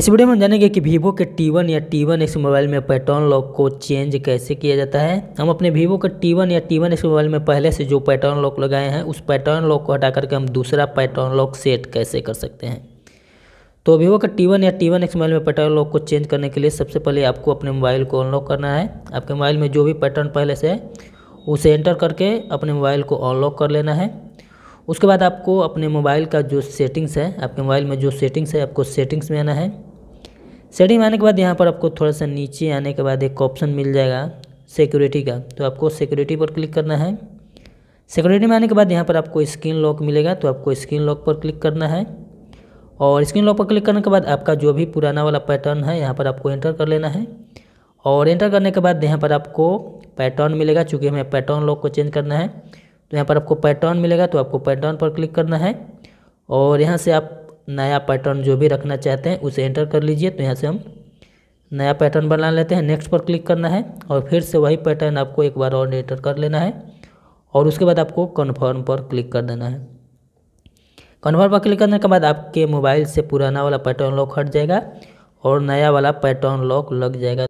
इस वीडियो में जानेंगे कि वीवो के T1 या T1 एक्स मोबाइल में पैटर्न लॉक को चेंज कैसे किया जाता है हम अपने वीवो के T1 या T1 एक्स मोबाइल में पहले से जो पैटर्न लॉक लगाए हैं उस पैटर्न लॉक को हटा करके हम दूसरा पैटर्न लॉक सेट कैसे कर सकते हैं तो वीवो के T1 या T1 एक्स मोबाइल में पैटर्न लॉक को चेंज करने के लिए सबसे पहले आपको अपने मोबाइल को अनलॉक करना है आपके मोबाइल में जो भी पैटर्न पहले से है उसे एंटर करके अपने मोबाइल को अनलॉक कर लेना है उसके बाद आपको अपने मोबाइल का जो सेटिंग्स है आपके मोबाइल में जो सेटिंग्स है आपको सेटिंग्स में आना है सेटिंग में आने के बाद यहाँ पर आपको थोड़ा सा नीचे आने के बाद एक ऑप्शन मिल जाएगा सिक्योरिटी का तो आपको सिक्योरिटी पर क्लिक करना है सिक्योरिटी में आने के बाद यहाँ पर आपको स्क्रीन लॉक मिलेगा तो आपको स्क्रीन लॉक पर क्लिक करना है और स्क्रीन लॉक पर क्लिक करने के बाद आपका जो भी पुराना वाला पैटर्न है यहाँ पर आपको एंटर कर लेना है और एंटर करने के बाद यहाँ पर आपको पैटर्न मिलेगा चूँकि हमें पैटर्न लॉक को चेंज करना है तो यहाँ पर आपको पैटर्न मिलेगा तो आपको पैटर्न पर क्लिक करना है और यहाँ से आप नया पैटर्न जो भी रखना चाहते हैं उसे एंटर कर लीजिए तो यहाँ से हम नया पैटर्न बना लेते हैं नेक्स्ट पर क्लिक करना है और फिर से वही पैटर्न आपको एक बार और एंटर कर लेना है और उसके बाद आपको कन्फर्म पर क्लिक कर देना है कन्फर्म पर क्लिक करने के बाद आपके मोबाइल से पुराना वाला पैटर्न लॉक हट जाएगा और नया वाला पैटर्न लॉक लग जाएगा